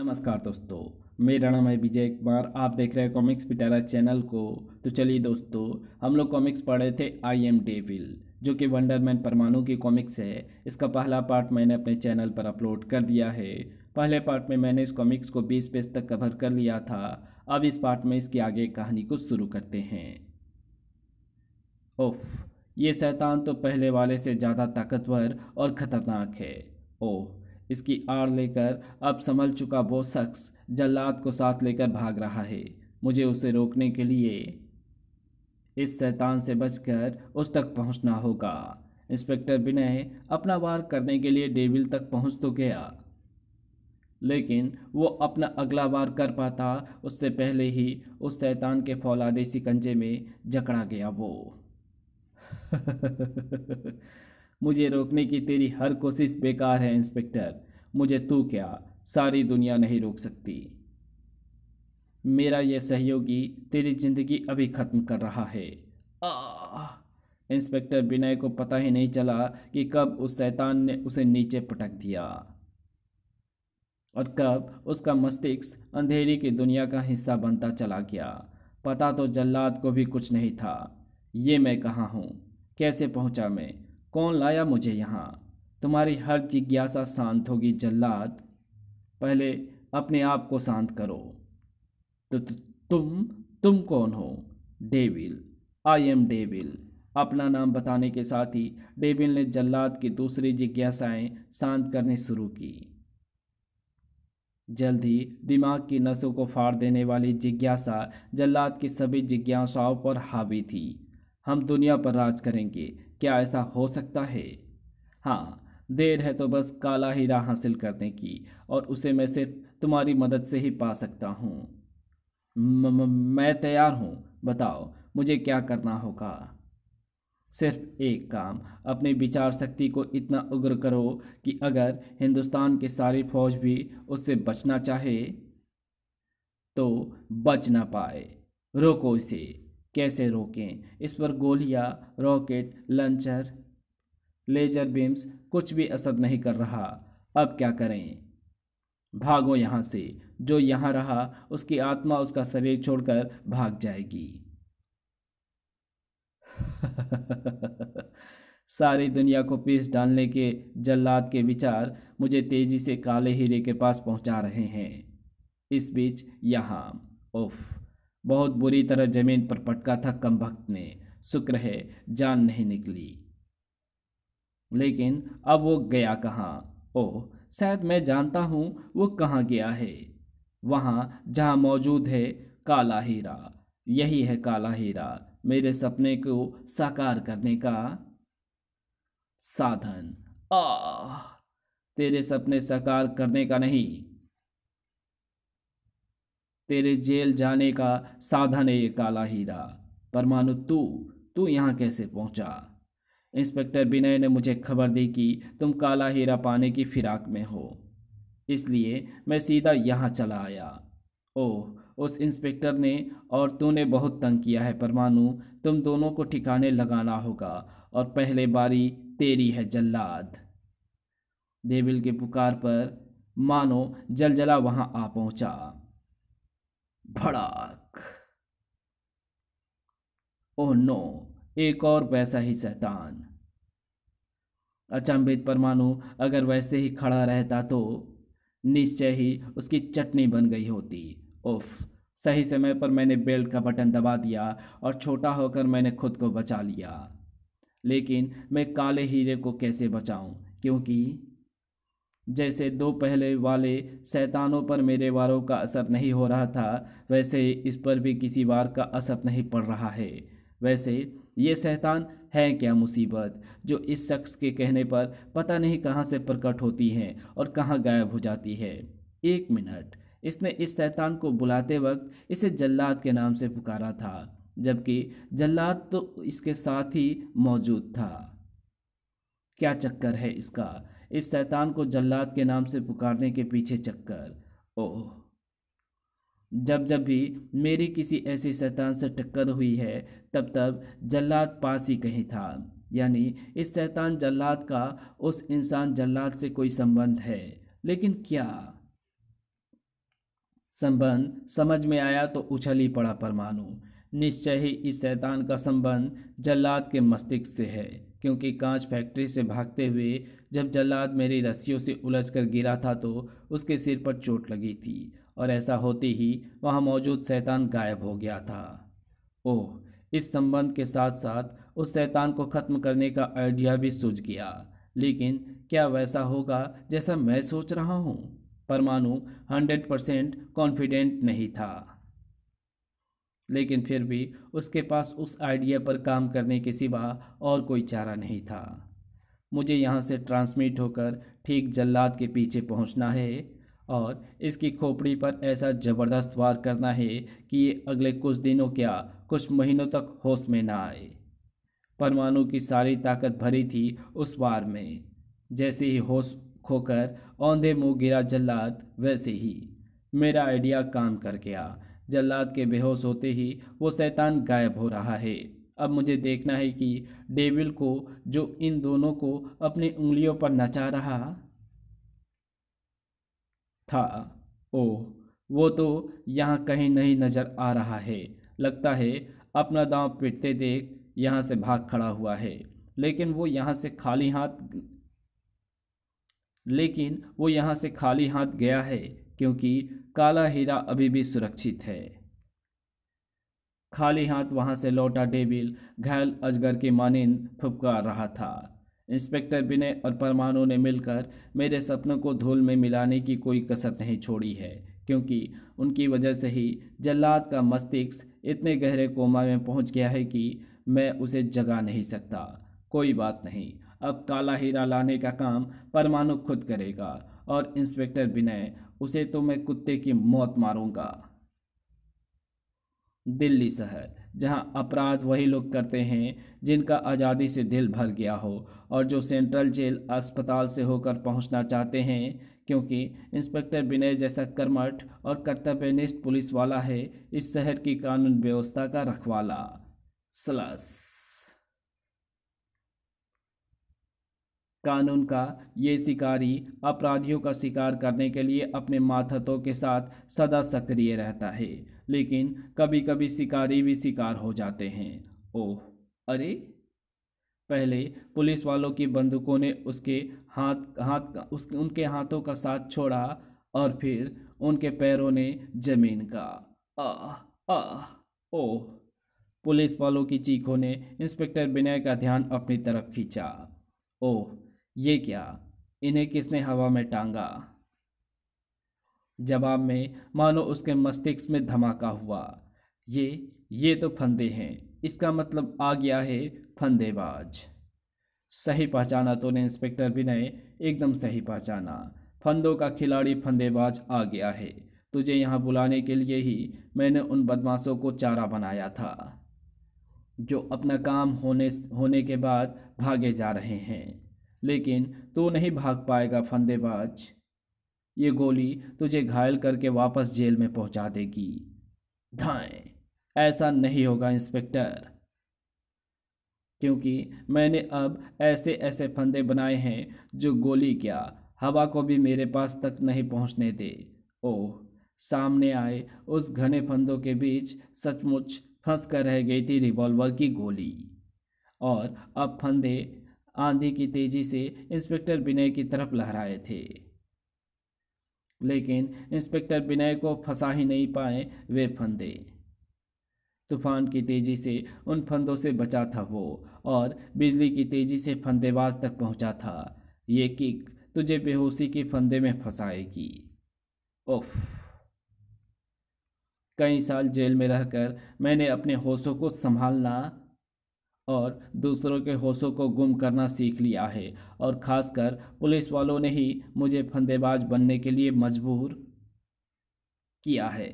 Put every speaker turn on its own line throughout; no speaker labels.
नमस्कार दोस्तों मेरा नाम है विजय कुमार आप देख रहे हैं कॉमिक्स पिटारा चैनल को तो चलिए दोस्तों हम लोग कॉमिक्स पढ़ रहे थे आई एम डेविल जो कि वंडरमैन परमाणु की कॉमिक्स है इसका पहला पार्ट मैंने अपने चैनल पर अपलोड कर दिया है पहले पार्ट में मैंने इस कॉमिक्स को बीस पेज तक कवर कर लिया था अब इस पार्ट में इसकी आगे कहानी को शुरू करते हैं ओह ये शैतान तो पहले वाले से ज़्यादा ताकतवर और ख़तरनाक है ओह इसकी आड़ लेकर अब संभल चुका वो शख्स जल्लाद को साथ लेकर भाग रहा है मुझे उसे रोकने के लिए इस शैतान से बचकर उस तक पहुंचना होगा इंस्पेक्टर विनय अपना वार करने के लिए डेविल तक पहुंच तो गया लेकिन वो अपना अगला वार कर पाता उससे पहले ही उस शैतान के फौलादेसी कंजे में जकड़ा गया वो मुझे रोकने की तेरी हर कोशिश बेकार है इंस्पेक्टर मुझे तू क्या सारी दुनिया नहीं रोक सकती मेरा यह सहयोगी तेरी जिंदगी अभी खत्म कर रहा है आ इंस्पेक्टर विनय को पता ही नहीं चला कि कब उस शैतान ने उसे नीचे पटक दिया और कब उसका मस्तिष्क अंधेरी की दुनिया का हिस्सा बनता चला गया पता तो जल्लाद को भी कुछ नहीं था ये मैं कहाँ हूँ कैसे पहुँचा मैं कौन लाया मुझे यहाँ तुम्हारी हर जिज्ञासा शांत होगी जल्लाद पहले अपने आप को शांत करो तो तुम तुम कौन हो डेविल आई एम डेविल अपना नाम बताने के साथ ही डेविल ने जल्लाद की दूसरी जिज्ञासाएं शांत करने शुरू की जल्द ही दिमाग की नसों को फाड़ देने वाली जिज्ञासा जल्लाद की सभी जिज्ञासाओं पर हावी थी हम दुनिया पर राज करेंगे क्या ऐसा हो सकता है हाँ देर है तो बस काला हीरा हासिल करने की और उसे मैं सिर्फ तुम्हारी मदद से ही पा सकता हूँ मैं तैयार हूँ बताओ मुझे क्या करना होगा सिर्फ एक काम अपने विचार शक्ति को इतना उग्र करो कि अगर हिंदुस्तान की सारी फौज भी उससे बचना चाहे तो बच ना पाए रोको इसे कैसे रोकें इस पर गोलियां, रॉकेट लंचर लेजर बीम्स कुछ भी असर नहीं कर रहा अब क्या करें भागो यहाँ से जो यहाँ रहा उसकी आत्मा उसका शरीर छोड़कर भाग जाएगी सारी दुनिया को पीस डालने के जल्लाद के विचार मुझे तेज़ी से काले हीरे के पास पहुंचा रहे हैं इस बीच यहाँ ओफ़ बहुत बुरी तरह जमीन पर पटका था कम भक्त ने शुक्र है जान नहीं निकली लेकिन अब वो गया कहाँ ओह शायद मैं जानता हूँ वो कहाँ गया है वहाँ जहाँ मौजूद है काला हीरा यही है काला हीरा मेरे सपने को साकार करने का साधन आ तेरे सपने साकार करने का नहीं तेरे जेल जाने का साधन है ये काला हीरा परमाणु तू तू यहाँ कैसे पहुँचा इंस्पेक्टर विनय ने मुझे खबर दी कि तुम काला हीरा पाने की फिराक में हो इसलिए मैं सीधा यहाँ चला आया ओह उस इंस्पेक्टर ने और तूने बहुत तंग किया है परमाणु तुम दोनों को ठिकाने लगाना होगा और पहले बारी तेरी है जल्लाद देविल के पुकार पर मानो जलजला वहाँ आ पहुँचा भड़ाक ओह नो एक और वैसा ही शैतान अचंभित परमाणु अगर वैसे ही खड़ा रहता तो निश्चय ही उसकी चटनी बन गई होती उफ सही समय पर मैंने बेल्ट का बटन दबा दिया और छोटा होकर मैंने खुद को बचा लिया लेकिन मैं काले हीरे को कैसे बचाऊं क्योंकि जैसे दो पहले वाले शैतानों पर मेरे वारों का असर नहीं हो रहा था वैसे इस पर भी किसी वार का असर नहीं पड़ रहा है वैसे ये शैतान है क्या मुसीबत जो इस शख्स के कहने पर पता नहीं कहाँ से प्रकट होती हैं और कहाँ गायब हो जाती है एक मिनट इसने इस शैतान को बुलाते वक्त इसे जल्लाद के नाम से पुकारा था जबकि जल्लाद तो इसके साथ ही मौजूद था क्या चक्कर है इसका इस शैतान को जल्लाद के नाम से पुकारने के पीछे चक्कर ओह जब जब भी मेरी किसी ऐसी शैतान से टक्कर हुई है तब तब जल्लाद पास ही कहीं था यानी इस शैतान जल्लाद का उस इंसान जल्लाद से कोई संबंध है लेकिन क्या संबंध समझ में आया तो उछल ही पड़ा परमाणु निश्चय ही इस शैतान का संबंध जल्लाद के मस्तिष्क से है क्योंकि कांच फैक्ट्री से भागते हुए जब जल्लाद मेरी रस्सियों से उलझकर गिरा था तो उसके सिर पर चोट लगी थी और ऐसा होते ही वहाँ मौजूद शैतान गायब हो गया था ओह इस संबंध के साथ साथ उस शैतान को ख़त्म करने का आइडिया भी सूझ गया लेकिन क्या वैसा होगा जैसा मैं सोच रहा हूँ परमाणु हंड्रेड परसेंट कॉन्फिडेंट नहीं था लेकिन फिर भी उसके पास उस आइडिया पर काम करने के सिवा और कोई चारा नहीं था मुझे यहाँ से ट्रांसमिट होकर ठीक जल्लाद के पीछे पहुँचना है और इसकी खोपड़ी पर ऐसा ज़बरदस्त वार करना है कि ये अगले कुछ दिनों क्या कुछ महीनों तक होश में ना आए परमाणु की सारी ताकत भरी थी उस वार में जैसे ही होश खोकर औंधे मुंह गिरा जल्लाद वैसे ही मेरा आइडिया काम कर गया जल्लाद के बेहोश होते ही वो शैतान गायब हो रहा है अब मुझे देखना है कि डेविल को जो इन दोनों को अपनी उंगलियों पर नचा रहा था ओ वो तो यहाँ कहीं नहीं नज़र आ रहा है लगता है अपना दांव पिटते देख यहाँ से भाग खड़ा हुआ है लेकिन वो यहाँ से खाली हाथ लेकिन वो यहाँ से खाली हाथ गया है क्योंकि काला हीरा अभी भी सुरक्षित है खाली हाथ वहाँ से लौटा डेविल घायल अजगर की मानिंद फुपकार रहा था इंस्पेक्टर विनय और परमाणु ने मिलकर मेरे सपनों को धूल में मिलाने की कोई कसर नहीं छोड़ी है क्योंकि उनकी वजह से ही जल्लाद का मस्तिष्क इतने गहरे कोमा में पहुंच गया है कि मैं उसे जगा नहीं सकता कोई बात नहीं अब काला हीरा लाने का काम परमाणु खुद करेगा और इंस्पेक्टर विनय उसे तो मैं कुत्ते की मौत मारूंगा दिल्ली शहर जहां अपराध वही लोग करते हैं जिनका आज़ादी से दिल भर गया हो और जो सेंट्रल जेल अस्पताल से होकर पहुंचना चाहते हैं क्योंकि इंस्पेक्टर विनय जैसा कर्मठ और कर्तव्यनिष्ठ पुलिस वाला है इस शहर की कानून व्यवस्था का रखवाला स्लस कानून का ये शिकारी अपराधियों का शिकार करने के लिए अपने माथतों के साथ सदा सक्रिय रहता है लेकिन कभी कभी शिकारी भी शिकार हो जाते हैं ओह अरे पहले पुलिस वालों की बंदूकों ने उसके हाथ हाथ उस उनके हाथों का साथ छोड़ा और फिर उनके पैरों ने जमीन का आह आह ओह पुलिस वालों की चीखों ने इंस्पेक्टर विनय का ध्यान अपनी तरफ खींचा ओह ये क्या इन्हें किसने हवा में टांगा जवाब में मानो उसके मस्तिष्क में धमाका हुआ ये ये तो फंदे हैं इसका मतलब आ गया है फंदेबाज सही पहचाना तो ने इंस्पेक्टर विनय एकदम सही पहचाना फंदों का खिलाड़ी फंदेबाज आ गया है तुझे यहाँ बुलाने के लिए ही मैंने उन बदमाशों को चारा बनाया था जो अपना काम होने होने के बाद भागे जा रहे हैं लेकिन तू नहीं भाग पाएगा फंदेबाज ये गोली तुझे घायल करके वापस जेल में पहुंचा देगी धाएँ ऐसा नहीं होगा इंस्पेक्टर क्योंकि मैंने अब ऐसे ऐसे फंदे बनाए हैं जो गोली क्या हवा को भी मेरे पास तक नहीं पहुंचने दे ओह सामने आए उस घने फंदों के बीच सचमुच फंस कर रह गई थी रिवॉल्वर की गोली और अब फंदे आंधी की तेजी से इंस्पेक्टर विनय की तरफ लहराए थे लेकिन इंस्पेक्टर विनय को फंसा ही नहीं पाए वे फंदे तूफान की तेज़ी से उन फंदों से बचा था वो और बिजली की तेज़ी से फंदेबाज तक पहुंचा था ये किक तुझे बेहोशी के फंदे में फंसाएगी ओफ कई साल जेल में रहकर मैंने अपने होशों को संभालना और दूसरों के होशों को गुम करना सीख लिया है और ख़ासकर पुलिस वालों ने ही मुझे फंदेबाज बनने के लिए मजबूर किया है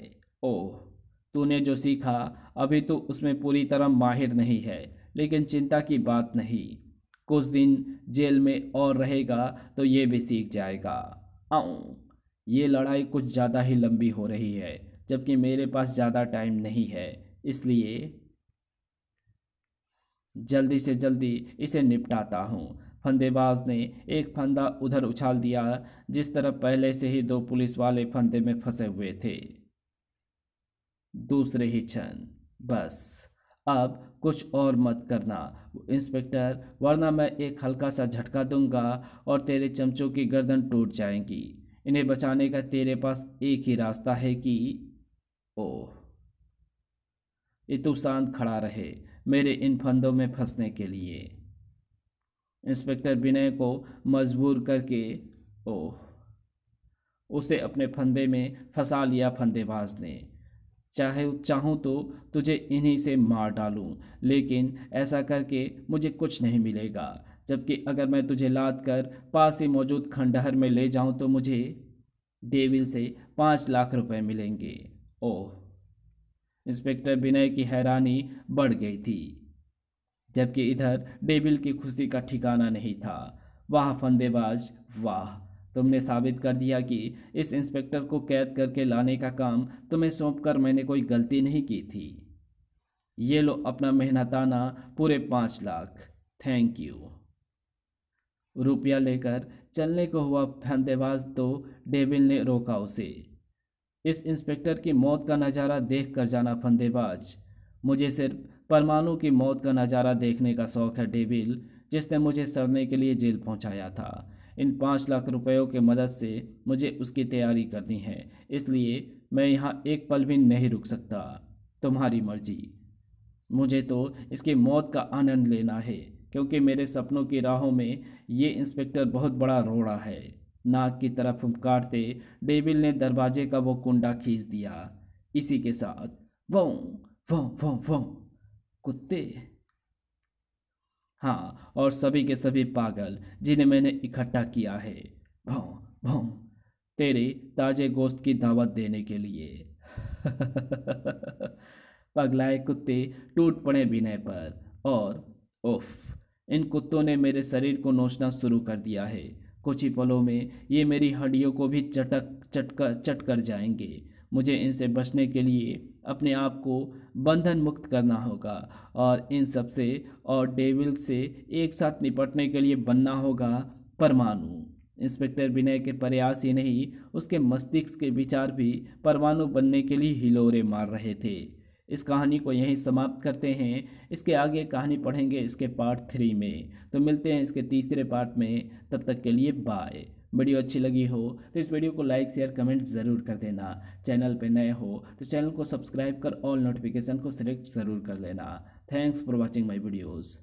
ओह तूने जो सीखा अभी तो उसमें पूरी तरह माहिर नहीं है लेकिन चिंता की बात नहीं कुछ दिन जेल में और रहेगा तो ये भी सीख जाएगा आऊँ ये लड़ाई कुछ ज़्यादा ही लंबी हो रही है जबकि मेरे पास ज़्यादा टाइम नहीं है इसलिए जल्दी से जल्दी इसे निपटाता हूँ फंदेबाज ने एक फंदा उधर उछाल दिया जिस तरह पहले से ही दो पुलिस वाले फंदे में फंसे हुए थे दूसरे ही क्षण बस अब कुछ और मत करना इंस्पेक्टर वरना मैं एक हल्का सा झटका दूंगा और तेरे चमचों की गर्दन टूट जाएंगी इन्हें बचाने का तेरे पास एक ही रास्ता है कि ओह इतुशांत खड़ा रहे मेरे इन फंदों में फंसने के लिए इंस्पेक्टर विनय को मजबूर करके ओह उसे अपने फंदे में फंसा लिया फंदेबाज ने चाहे चाहूँ तो तुझे इन्हीं से मार डालूँ लेकिन ऐसा करके मुझे कुछ नहीं मिलेगा जबकि अगर मैं तुझे लाद कर पास ही मौजूद खंडहर में ले जाऊँ तो मुझे डेविल से पाँच लाख रुपए मिलेंगे ओह इंस्पेक्टर विनय की हैरानी बढ़ गई थी जबकि इधर डेविल की खुशी का ठिकाना नहीं था वाह फंदेबाज वाह तुमने साबित कर दिया कि इस इंस्पेक्टर को कैद करके लाने का काम तुम्हें सौंप कर मैंने कोई गलती नहीं की थी ये लो अपना मेहनताना पूरे पाँच लाख थैंक यू रुपया लेकर चलने को हुआ फंदेबाज तो डेविल ने रोका उसे इस इंस्पेक्टर की मौत का नज़ारा देख कर जाना फंदेबाज मुझे सिर्फ परमाणु की मौत का नज़ारा देखने का शौक़ है डेविल जिसने मुझे सड़ने के लिए जेल पहुंचाया था इन पाँच लाख रुपयों के मदद से मुझे उसकी तैयारी करनी है इसलिए मैं यहाँ एक पल भी नहीं रुक सकता तुम्हारी मर्जी मुझे तो इसकी मौत का आनंद लेना है क्योंकि मेरे सपनों की राहों में ये इंस्पेक्टर बहुत बड़ा रोड़ा है नाक की तरफ काटते डेविल ने दरवाजे का वो कुंडा खींच दिया इसी के साथ वो वो वो वो कुत्ते हाँ और सभी के सभी पागल जिन्हें मैंने इकट्ठा किया है भों भौ तेरे ताजे गोश्त की दावत देने के लिए पगलाए कुत्ते टूट पड़े विनय पर और उफ इन कुत्तों ने मेरे शरीर को नोचना शुरू कर दिया है कुछ ही पलों में ये मेरी हड्डियों को भी चटक चटका चट कर जाएंगे मुझे इनसे बचने के लिए अपने आप को बंधन मुक्त करना होगा और इन सब से और डेविल से एक साथ निपटने के लिए बनना होगा परमाणु इंस्पेक्टर विनय के प्रयास ही नहीं उसके मस्तिष्क के विचार भी परमाणु बनने के लिए हिलोरे मार रहे थे इस कहानी को यहीं समाप्त करते हैं इसके आगे कहानी पढ़ेंगे इसके पार्ट थ्री में तो मिलते हैं इसके तीसरे पार्ट में तब तक के लिए बाय वीडियो अच्छी लगी हो तो इस वीडियो को लाइक शेयर कमेंट ज़रूर कर देना चैनल पर नए हो तो चैनल को सब्सक्राइब कर ऑल नोटिफिकेशन को सिलेक्ट ज़रूर कर देना thanks for watching my videos